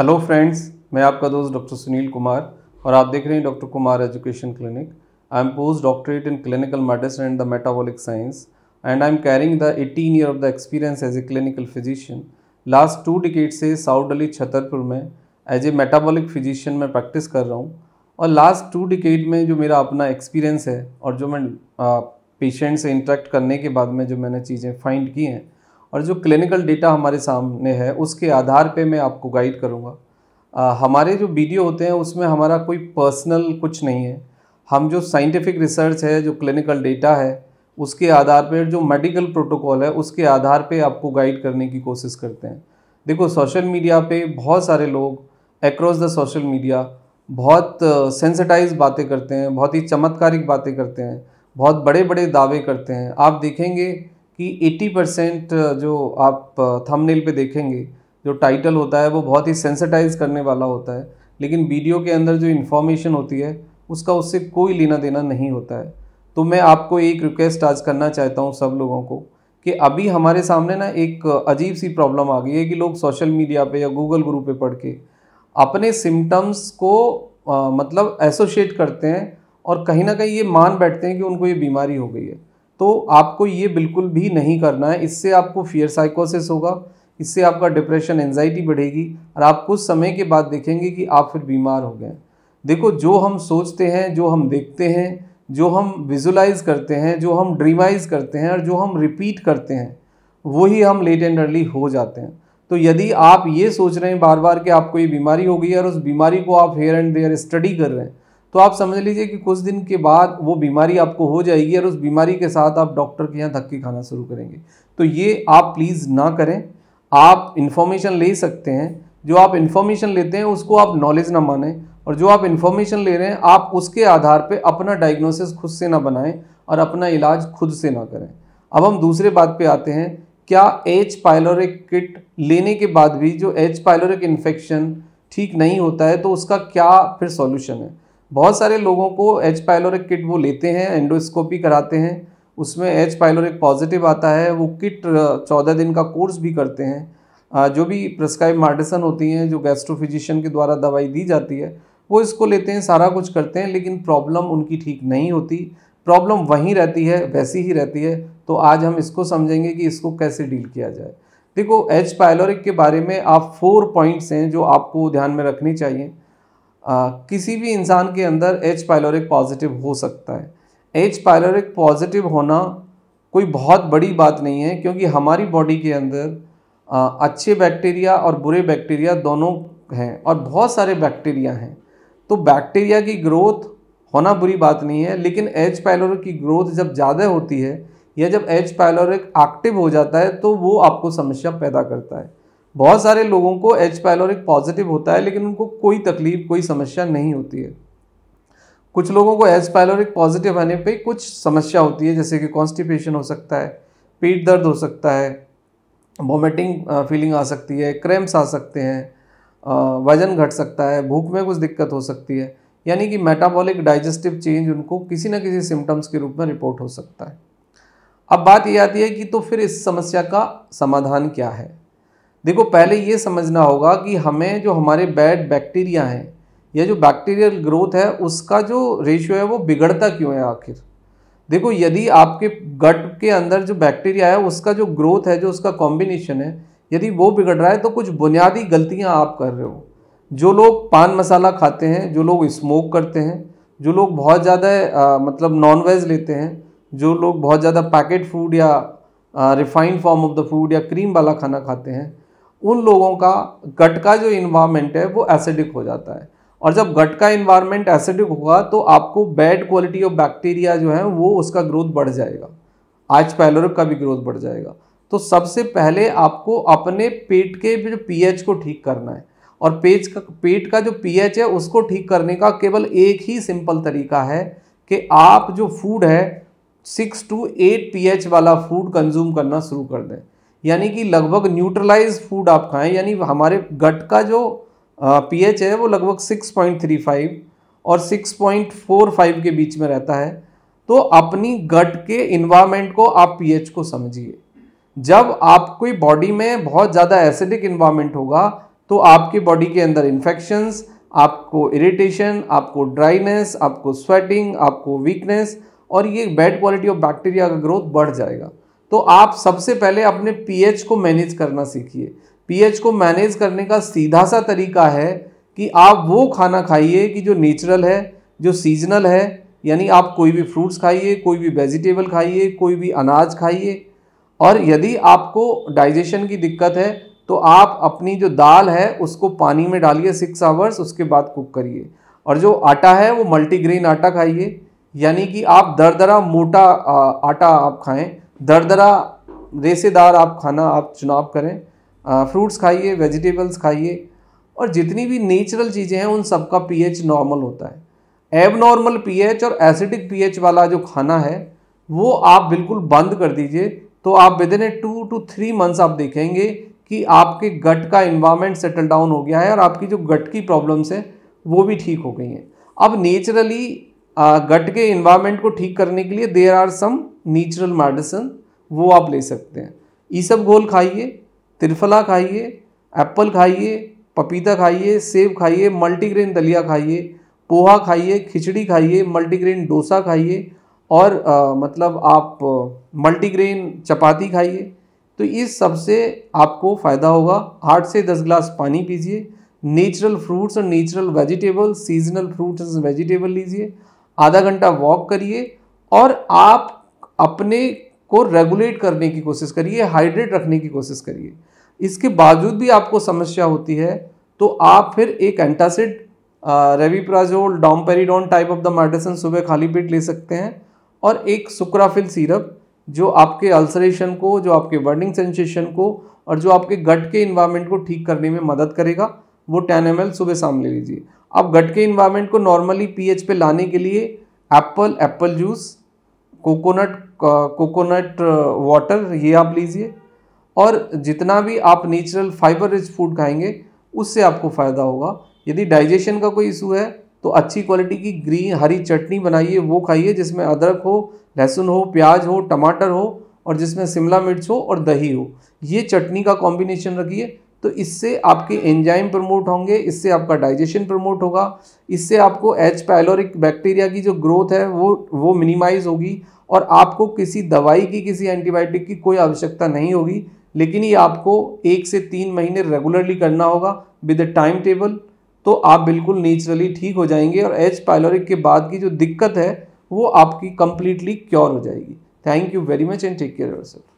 hello friends मैं आपका दोस्त डॉक्टर सुनील कुमार और आप देख रहे हैं doctor Kumar education clinic I am post doctorate in clinical medicine and the metabolic science and I am caring the 18 year of the experience as a clinical physician last two decade से south Delhi Chhatarpur में as a metabolic physician में practice कर रहा हूँ और last two decade में जो मेरा अपना एक्सपीरियंस है और जो मैं पेशेंट से इंटरेक्ट करने के बाद में जो मैंने चीज़ें फाइंड की हैं और जो क्लिनिकल डेटा हमारे सामने है उसके आधार पे मैं आपको गाइड करूँगा हमारे जो वीडियो होते हैं उसमें हमारा कोई पर्सनल कुछ नहीं है हम जो साइंटिफिक रिसर्च है जो क्लिनिकल डेटा है उसके आधार पर जो मेडिकल प्रोटोकॉल है उसके आधार पर आपको गाइड करने की कोशिश करते हैं देखो सोशल मीडिया पर बहुत सारे लोग एक्रॉस द सोशल मीडिया बहुत सेंसिटाइज बातें करते हैं बहुत ही चमत्कारिक बातें करते हैं बहुत बड़े बड़े दावे करते हैं आप देखेंगे कि 80 परसेंट जो आप थंबनेल पे देखेंगे जो टाइटल होता है वो बहुत ही सेंसिटाइज करने वाला होता है लेकिन वीडियो के अंदर जो इन्फॉर्मेशन होती है उसका उससे कोई लेना देना नहीं होता है तो मैं आपको एक रिक्वेस्ट आज करना चाहता हूँ सब लोगों को कि अभी हमारे सामने ना एक अजीब सी प्रॉब्लम आ गई है कि लोग सोशल मीडिया पे या गूगल ग्रुप पे पढ़ के अपने सिम्टम्स को आ, मतलब एसोशिएट करते हैं और कहीं ना कहीं ये मान बैठते हैं कि उनको ये बीमारी हो गई है तो आपको ये बिल्कुल भी नहीं करना है इससे आपको फियर साइकोसिस होगा इससे आपका डिप्रेशन एनजाइटी बढ़ेगी और आप कुछ समय के बाद देखेंगे कि आप फिर बीमार हो गए देखो जो हम सोचते हैं जो हम देखते हैं जो हम विजुलाइज करते हैं जो हम ड्रीमाइज करते हैं और जो हम रिपीट करते हैं वही हम लेट एंड अर्ली हो जाते हैं तो यदि आप ये सोच रहे हैं बार बार कि आपको ये बीमारी हो गई है और उस बीमारी को आप हेयर एंड देयर स्टडी कर रहे हैं तो आप समझ लीजिए कि कुछ दिन के बाद वो बीमारी आपको हो जाएगी और उस बीमारी के साथ आप डॉक्टर के यहाँ धक्के खाना शुरू करेंगे तो ये आप प्लीज़ ना करें आप इन्फॉर्मेशन ले सकते हैं जो आप इन्फॉर्मेशन लेते हैं उसको आप नॉलेज ना माने और जो आप इन्फॉर्मेशन ले रहे हैं आप उसके आधार पर अपना डायग्नोसिस खुद से ना बनाएं और अपना इलाज खुद से ना करें अब हम दूसरे बात पे आते हैं क्या एच पायलोरिक किट लेने के बाद भी जो एच पायलोरिक इन्फेक्शन ठीक नहीं होता है तो उसका क्या फिर सॉल्यूशन है बहुत सारे लोगों को एच पायलोरिक किट वो लेते हैं एंडोस्कोपी कराते हैं उसमें एच पायलोरिक पॉजिटिव आता है वो किट चौदह दिन का कोर्स भी करते हैं जो भी प्रिस्क्राइब मार्डिसन होती हैं जो गैस्ट्रोफिजिशियन के द्वारा दवाई दी जाती है वो इसको लेते हैं सारा कुछ करते हैं लेकिन प्रॉब्लम उनकी ठीक नहीं होती प्रॉब्लम वहीं रहती है वैसी ही रहती है तो आज हम इसको समझेंगे कि इसको कैसे डील किया जाए देखो एच पायलोरिक के बारे में आप फोर पॉइंट्स हैं जो आपको ध्यान में रखनी चाहिए आ, किसी भी इंसान के अंदर एच पायलोरिक पॉजिटिव हो सकता है एच पायलोरिक पॉजिटिव होना कोई बहुत बड़ी बात नहीं है क्योंकि हमारी बॉडी के अंदर आ, अच्छे बैक्टीरिया और बुरे बैक्टीरिया दोनों हैं और बहुत सारे बैक्टीरिया हैं तो बैक्टीरिया की ग्रोथ होना बुरी बात नहीं है लेकिन एच पायलोरिक की ग्रोथ जब ज़्यादा होती है या जब एच पायलोरिक एक्टिव हो जाता है तो वो आपको समस्या पैदा करता है बहुत सारे लोगों को एच पायलोरिक पॉजिटिव होता है लेकिन उनको कोई तकलीफ कोई समस्या नहीं होती है कुछ लोगों को एच पायलोरिक पॉजिटिव आने पे कुछ समस्या होती है जैसे कि कॉन्स्टिपेशन हो सकता है पेट दर्द हो सकता है वॉमिटिंग फीलिंग आ सकती है क्रैम्प्स आ सकते हैं वजन घट सकता है भूख में कुछ दिक्कत हो सकती है यानी कि मेटाबॉलिक डाइजेस्टिव चेंज उनको किसी ना किसी सिम्टम्स के रूप में रिपोर्ट हो सकता है अब बात ये आती है कि तो फिर इस समस्या का समाधान क्या है देखो पहले ये समझना होगा कि हमें जो हमारे बैड बैक्टीरिया हैं या जो बैक्टीरियल ग्रोथ है उसका जो रेशियो है वो बिगड़ता क्यों है आखिर देखो यदि आपके गट के अंदर जो बैक्टीरिया है उसका जो ग्रोथ है जो उसका कॉम्बिनेशन है यदि वो बिगड़ रहा है तो कुछ बुनियादी गलतियाँ आप कर रहे हो जो लोग पान मसाला खाते हैं जो लोग स्मोक करते हैं जो लोग बहुत ज़्यादा मतलब नॉन वेज लेते हैं जो लोग बहुत ज़्यादा पैकेट फूड या refined form of the food या क्रीम वाला खाना खाते हैं उन लोगों का गट का जो इन्वायरमेंट है वो एसिडिक हो जाता है और जब गट का इन्वायरमेंट एसिडिक होगा तो आपको बैड क्वालिटी ऑफ बैक्टीरिया जो है वो उसका ग्रोथ बढ़ जाएगा आज पैलोरिक का भी ग्रोथ बढ़ जाएगा तो सबसे पहले आपको अपने पेट के जो पी को ठीक करना है और पेट का पेट का जो पी है उसको ठीक करने का केवल एक ही सिंपल तरीका है कि आप जो फूड है सिक्स टू एट पी वाला फूड कंज्यूम करना शुरू कर दें यानी कि लगभग न्यूट्रलाइज फूड आप खाएं यानी हमारे गट का जो पीएच है वो लगभग 6.35 और 6.45 के बीच में रहता है तो अपनी गट के इन्वायरमेंट को आप पीएच को समझिए जब आपकी बॉडी में बहुत ज़्यादा एसिडिक इन्वायरमेंट होगा तो आपकी बॉडी के अंदर इन्फेक्शंस आपको इरिटेशन आपको ड्राइनेस आपको स्वेटिंग आपको वीकनेस और ये बैड क्वालिटी ऑफ बैक्टीरिया का ग्रोथ बढ़ जाएगा तो आप सबसे पहले अपने पीएच को मैनेज करना सीखिए पीएच को मैनेज करने का सीधा सा तरीका है कि आप वो खाना खाइए कि जो नेचुरल है जो सीजनल है यानी आप कोई भी फ्रूट्स खाइए कोई भी वेजिटेबल खाइए कोई भी अनाज खाइए और यदि आपको डाइजेशन की दिक्कत है तो आप अपनी जो दाल है उसको पानी में डालिए सिक्स आवर्स उसके बाद कुक करिए और जो आटा है वो मल्टीग्रेन आटा खाइए यानी कि आप दर दरा मोटा आटा आप खाएं दरदरा रेसेदार आप खाना आप चुनाव करें फ्रूट्स खाइए वेजिटेबल्स खाइए और जितनी भी नेचुरल चीज़ें हैं उन सब का पीएच नॉर्मल होता है एब नॉर्मल और एसिडिक पी वाला जो खाना है वो आप बिल्कुल बंद कर दीजिए तो आप within a two two three months आप देखेंगे कि आपके गट का इन्वायरमेंट सेटल डाउन हो गया है और आपकी जो गट की प्रॉब्लम्स हैं वो भी ठीक हो गई हैं अब नेचुरली गट के इन्वायरमेंट को ठीक करने के लिए there are some natural medicine वो आप ले सकते हैं ई सब घोल खाइए त्रिफला खाइए एप्पल खाइए पपीता खाइए सेब खाइए मल्टीग्रेन दलिया खाइए पोहा खाइए खिचड़ी खाइए मल्टीग्रेन डोसा खाइए और आ, मतलब आप मल्टीग्रेन चपाती खाइए तो इस सबसे आपको फ़ायदा होगा आठ से दस ग्लास पानी पीजिए नेचुरल फ्रूट्स और natural vegetable seasonal fruits vegetable लीजिए आधा घंटा वॉक करिए और आप अपने को रेगुलेट करने की कोशिश करिए हाइड्रेट रखने की कोशिश करिए इसके बावजूद भी आपको समस्या होती है तो आप फिर एक antacid rabeprazole domperidone type of the medicine सुबह खाली पेट ले सकते हैं और एक सुक्राफिल सीरप जो आपके अल्सरेशन को जो आपके बर्निंग सेंसेशन को और जो आपके गट के इन्वायरमेंट को ठीक करने में मदद करेगा वो टेन एम सुबह शाम ले लीजिए अब गट के इन्वायरमेंट को नॉर्मली पीएच पे लाने के लिए apple apple juice coconut coconut water ये आप लीजिए और जितना भी आप नेचुरल फाइबर रिच फूड खाएंगे उससे आपको फ़ायदा होगा यदि डाइजेशन का कोई इशू है तो अच्छी क्वालिटी की ग्रीन हरी चटनी बनाइए वो खाइए जिसमें अदरक हो लहसुन हो प्याज हो टमाटर हो और जिसमें शिमला मिर्च हो और दही हो ये चटनी का कॉम्बिनेशन रखिए तो इससे आपके एंजाइम प्रमोट होंगे इससे आपका डाइजेशन प्रमोट होगा इससे आपको एच पैलोरिक बैक्टीरिया की जो ग्रोथ है वो वो मिनिमाइज होगी और आपको किसी दवाई की किसी एंटीबायोटिक की कोई आवश्यकता नहीं होगी लेकिन ये आपको एक से तीन महीने रेगुलरली करना होगा विद अ टाइम टेबल तो आप बिल्कुल नेचुरली ठीक हो जाएंगे और एच पायलोरिक के बाद की जो दिक्कत है वो आपकी कंप्लीटली क्योर हो जाएगी thank you very much and take care yourself